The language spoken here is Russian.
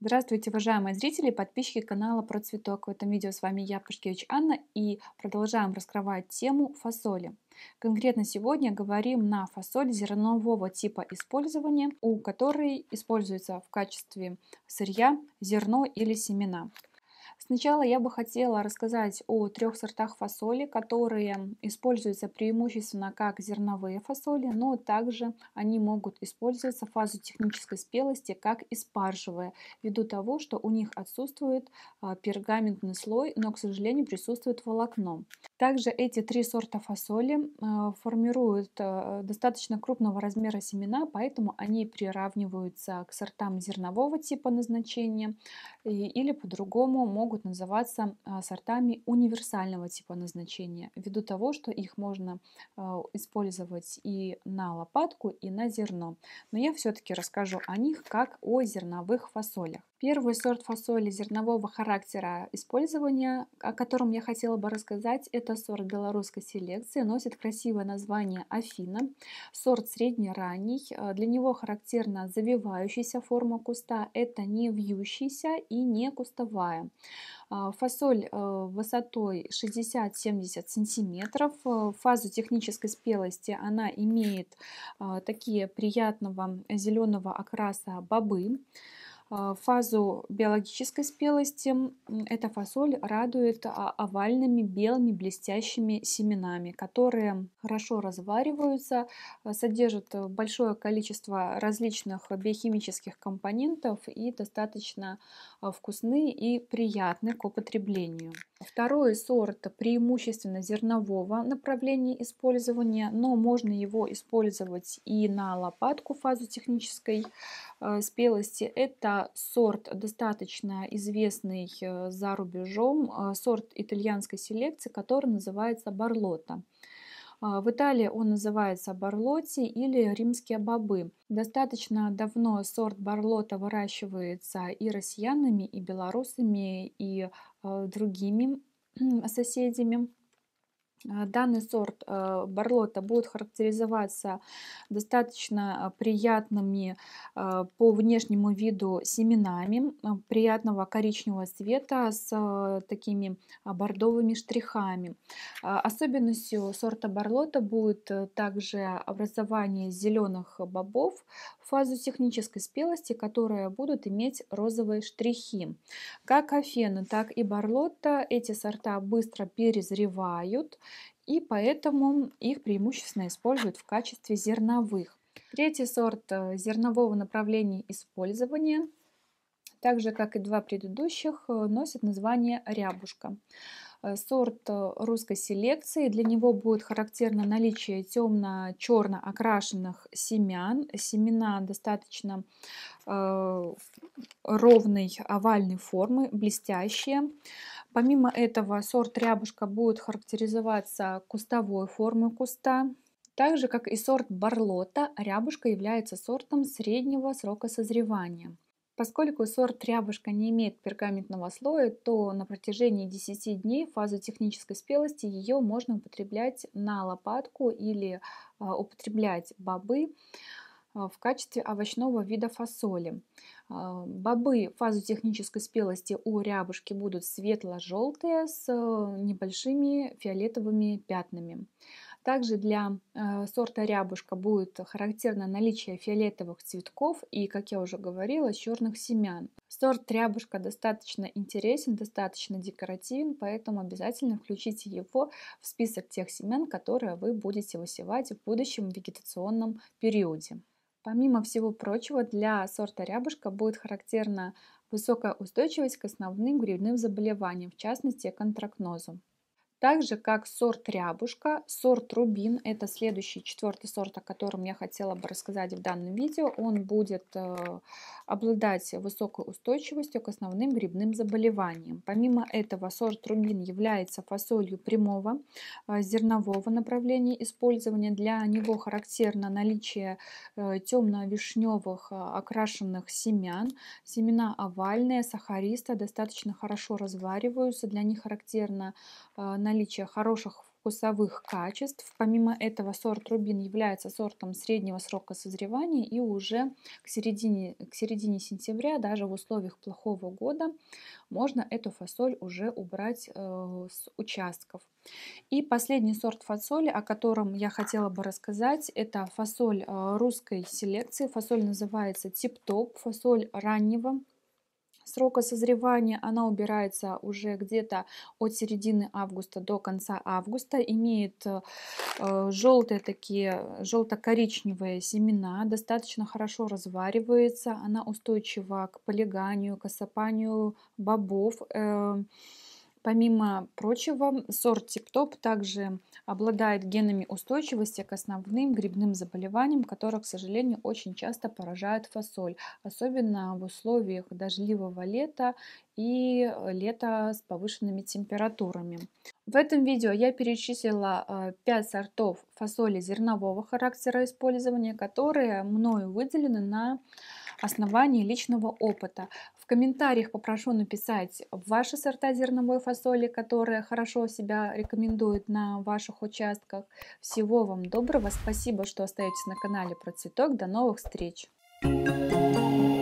Здравствуйте, уважаемые зрители и подписчики канала Про Цветок. В этом видео с вами я, Пашкевич Анна, и продолжаем раскрывать тему фасоли. Конкретно сегодня говорим на фасоль зернового типа использования, у которой используется в качестве сырья зерно или семена. Сначала я бы хотела рассказать о трех сортах фасоли, которые используются преимущественно как зерновые фасоли, но также они могут использоваться в фазу технической спелости как и спаржевые, ввиду того, что у них отсутствует а, пергаментный слой, но, к сожалению, присутствует волокно. Также эти три сорта фасоли э, формируют э, достаточно крупного размера семена, поэтому они приравниваются к сортам зернового типа назначения или по-другому могут называться э, сортами универсального типа назначения, ввиду того, что их можно использовать и на лопатку, и на зерно. Но я все-таки расскажу о них как о зерновых фасолях. Первый сорт фасоли зернового характера использования, о котором я хотела бы рассказать, это сорт белорусской селекции, носит красивое название Афина, сорт среднеранний, э, для него характерна завивающаяся форма куста, это не вьющийся и не кустовая. А, фасоль э, высотой 60-70 сантиметров, э, фазу технической спелости она имеет такие приятного зеленого окраса бобы. А, фазу биологической спелости эта фасоль радует а, овальными белыми блестящими семенами, которые хорошо развариваются, а, содержат э, большое количество различных биохимических компонентов и достаточно а, вкусны и приятны к употреблению. Второй сорт преимущественно зернового направления использования, но можно его использовать и на лопатку фазу технической э, спелости. Это сорт достаточно известный э, за рубежом, э, сорт итальянской селекции, который называется барлота. А, в Италии он называется барлоти или римские бобы. Достаточно давно сорт барлота выращивается и россиянами, и белорусами, и э, другими соседями. Э, данный сорт э, барлота будет характеризоваться достаточно э, приятными по внешнему виду семенами, приятного коричневого цвета с такими бордовыми штрихами. Особенностью сорта барлота будет также образование зеленых бобов в фазу технической спелости, которые будут иметь розовые штрихи. Как афена, так и барлота эти сорта быстро перезревают и поэтому их преимущественно используют в качестве зерновых. Третий сорт э, зернового направления использования, так же как и два предыдущих, э, носит название рябушка. Э, сорт э, русской селекции. Для него будет характерно наличие темно-черно окрашенных семян. Семена достаточно э, ровной овальной формы, блестящие. Помимо этого сорт рябушка будет характеризоваться кустовой формой куста. Так же, как и сорт барлота, рябушка является сортом среднего срока созревания – Поскольку сорт рябушка не имеет пергаментного слоя, то на протяжении 10 дней фазу технической спелости ее можно употреблять на лопатку или а, употреблять бобы а, в качестве овощного вида фасоли. А, бобы фазу технической спелости у рябушки будут светло-желтые с э, небольшими фиолетовыми пятнами. Также для э, сорта рябушка будет характерно наличие фиолетовых цветков и, как я уже говорила, черных семян. Сорт рябушка достаточно интересен, достаточно декоративен, поэтому обязательно включите его в список тех семян, которые вы будете высевать в будущем вегетационном периоде. Помимо всего прочего, для сорта рябушка будет характерна высокая устойчивость к основным грибным заболеваниям, в частности контракнозу. Так же, как сорт рябушка, сорт рубин, это следующий, четвертый сорт, о котором я хотела бы рассказать в данном видео, он будет э, обладать высокой устойчивостью к основным грибным заболеваниям. Помимо этого, сорт рубин является фасолью прямого э, зернового направления использования. Для него характерно наличие э, темно-вишневых окрашенных семян. Семена овальные, сахаристые, достаточно хорошо развариваются. Для них характерно наличие хороших вкусовых качеств. Помимо этого сорт Рубин является сортом среднего срока созревания и уже к середине, к середине сентября, даже в условиях плохого года, можно эту фасоль уже убрать э, с участков. И последний сорт фасоли, о котором я хотела бы рассказать, это фасоль э, русской селекции. Фасоль называется тип-топ, фасоль раннего срока созревания она убирается уже где-то от середины августа до конца августа, имеет э, э, желтые такие, желто-коричневые семена, достаточно хорошо разваривается, она устойчива к полиганию, к осыпанию бобов, эм, Помимо прочего, сорт тип-топ также обладает генами устойчивости к основным грибным заболеваниям, которые, к сожалению, очень часто поражают фасоль, особенно в условиях дождливого лета и лета с повышенными температурами. В этом видео я перечислила 5 э, сортов фасоли зернового характера использования, которые мною выделены на основании личного опыта комментариях попрошу написать ваши сорта зерновой фасоли, которые хорошо себя рекомендуют на ваших участках. Всего вам доброго. Спасибо, что остаетесь на канале про цветок. До новых встреч! Thank you.